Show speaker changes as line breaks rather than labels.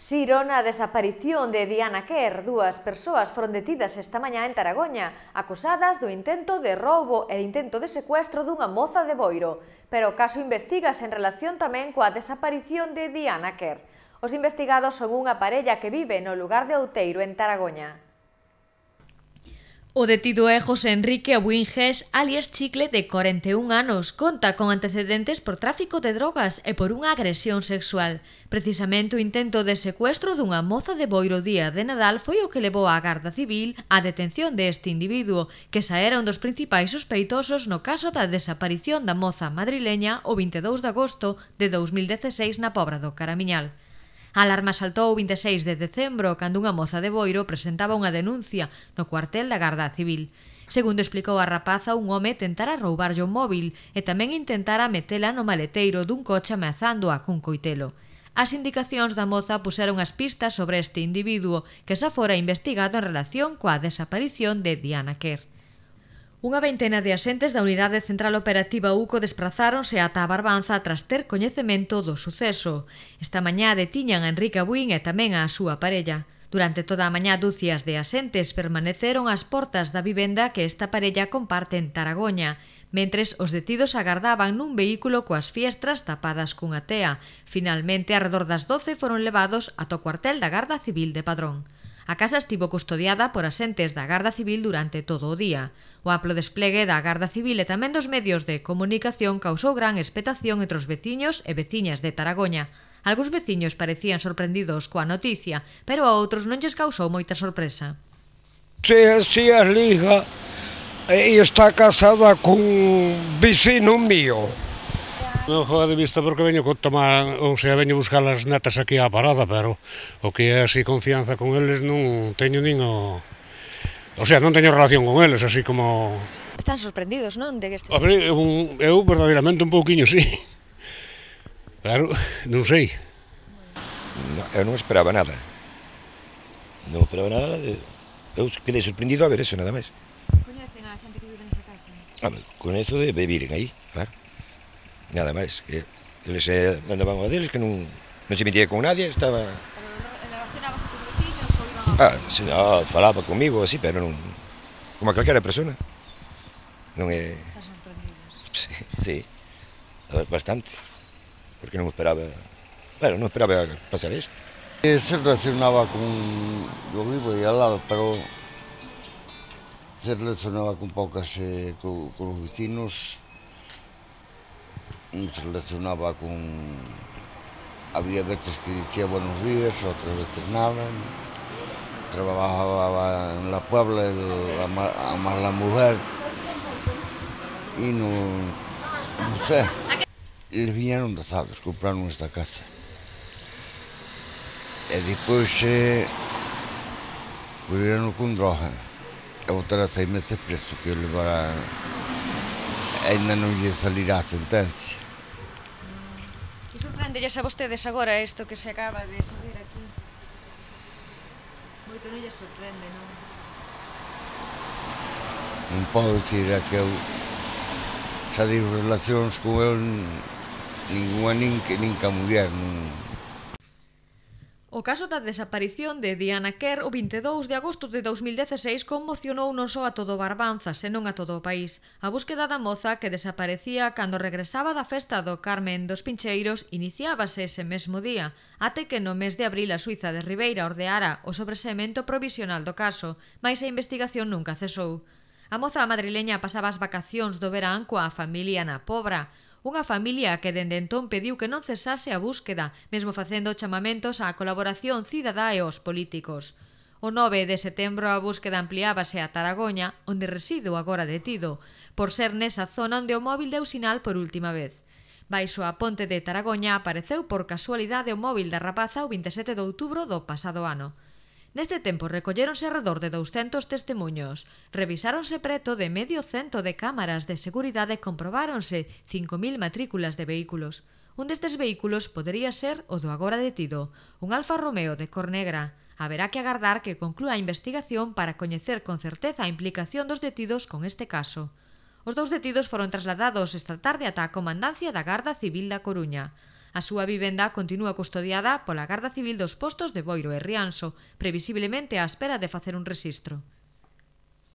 Sirona a desaparición de Diana Kerr. Dúas persoas foron detidas esta mañá en Taragoña, acusadas do intento de roubo e intento de secuestro dunha moza de Boiro. Pero o caso investigase en relación tamén coa desaparición de Diana Kerr. Os investigados son unha parella que vive no lugar de Outeiro, en Taragoña. O detido é José Enrique Abuinges, alias Chicle, de 41 anos. Conta con antecedentes por tráfico de drogas e por unha agresión sexual. Precisamente o intento de secuestro dunha moza de Boiro Día de Nadal foi o que levou á Garda Civil á detención deste individuo, que xa era un dos principais sospeitosos no caso da desaparición da moza madrileña o 22 de agosto de 2016 na Pobra do Caramiñal. A alarma saltou o 26 de decembro cando unha moza de Boiro presentaba unha denuncia no cuartel da Garda Civil. Segundo explicou a rapaza, un home tentara roubarlle o móvil e tamén intentara metela no maleteiro dun coche ameazándoa cun coitelo. As indicacións da moza puseron as pistas sobre este individuo que xa fora investigado en relación coa desaparición de Diana Kerr. Unha veintena de asentes da Unidade Central Operativa UCO desplazáronse ata a Barbanza tras ter coñecemento do suceso. Esta mañá detiñan a Enrique Abuín e tamén a súa parella. Durante toda a mañá dúcias de asentes permaneceron ás portas da vivenda que esta parella comparte en Taragoña, mentres os detidos agardaban nun vehículo coas fiestras tapadas cunha tea. Finalmente, arredor das 12 foron levados ata o cuartel da Garda Civil de Padrón. A casa estivo custodiada por asentes da Garda Civil durante todo o día. O amplo desplegue da Garda Civil e tamén dos medios de comunicación causou gran expectación entre os veciños e veciñas de Taragoña. Algúns veciños parecían sorprendidos coa noticia, pero a outros non lles causou moita sorpresa.
Se así as liga e está casada cun vecino mío. No, joder, vista porque veño con tomar, ou sea, veño buscar as netas aquí á parada, pero o que é así confianza con eles non teño nin o... O sea, non teño relación con eles, así como...
Están sorprendidos, non? De que este... Ver, eu,
eu verdadeiramente un pouquiño, sí. Claro, non sei. No, eu non esperaba nada. Non esperaba nada. De... Eu quedei sorprendido a ver eso, nada máis. Coñecen a xente que vive nesa casa? Ah, con eso de vivir aí, claro nada máis que eles van a deles que non, non se metía con nadie estaba relacionábase
cos veciños ou iban
ah, sí, no, falaba comigo así pero non como a calquera persona non é
estás sorprendidos
sí, sí bastante porque non esperaba bueno, non esperaba pasar isto eh, se relacionaba con o vivo e al lado pero se relacionaba con poucas eh, con, con os vecinos se relacionaba con... Había veces que dicía buenos días, outras veces nada. Trabajaba en la Puebla, el, a, a más la mujer. Y no, no sé. les viñeron dazados, compraron esta casa. E depois eh, colleron con droga. E botaron seis meses preso que levarán ainda non lle salirá a sentencia.
E sorprendelles a vostedes agora isto que se acaba de subir aquí? Moito non lle sorprende, non?
Non podo dicir a que eu xa digo relacións con eu ninguna nin, que nin ca muller, non...
O caso da desaparición de Diana Kerr o 22 de agosto de 2016 conmocionou non só a todo Barbanza, senón a todo o país. A búsqueda da moza que desaparecía cando regresaba da festa do Carmen dos Pincheiros iniciábase ese mesmo día, ate que no mes de abril a Suiza de Ribeira ordeara o sobresemento provisional do caso, mais a investigación nunca cesou. A moza madrileña pasaba as vacacións do verán coa familia na Pobra, Unha familia que dende entón pediu que non cesase a búsqueda, mesmo facendo chamamentos á colaboración cidadá e aos políticos. O 9 de setembro a búsqueda ampliábase a Taragoña, onde resido agora detido, por ser nesa zona onde o móvil deu sinal por última vez. Baixo a ponte de Taragoña apareceu por casualidade o móvil da rapaza o 27 de outubro do pasado ano. Neste tempo recolleronse arredor de 200 testemunhos, revisáronse preto de medio cento de cámaras de seguridade e comprobáronse 5.000 matrículas de vehículos. Un destes vehículos podería ser o do agora detido, un Alfa Romeo de cor negra. Haberá que agardar que conclúa a investigación para coñecer con certeza a implicación dos detidos con este caso. Os dous detidos foron trasladados esta tarde ata a comandancia da Garda Civil da Coruña. A súa vivenda continúa custodiada pola Garda Civil dos postos de Boiro e Rianxo, previsiblemente á espera de facer un rexistro.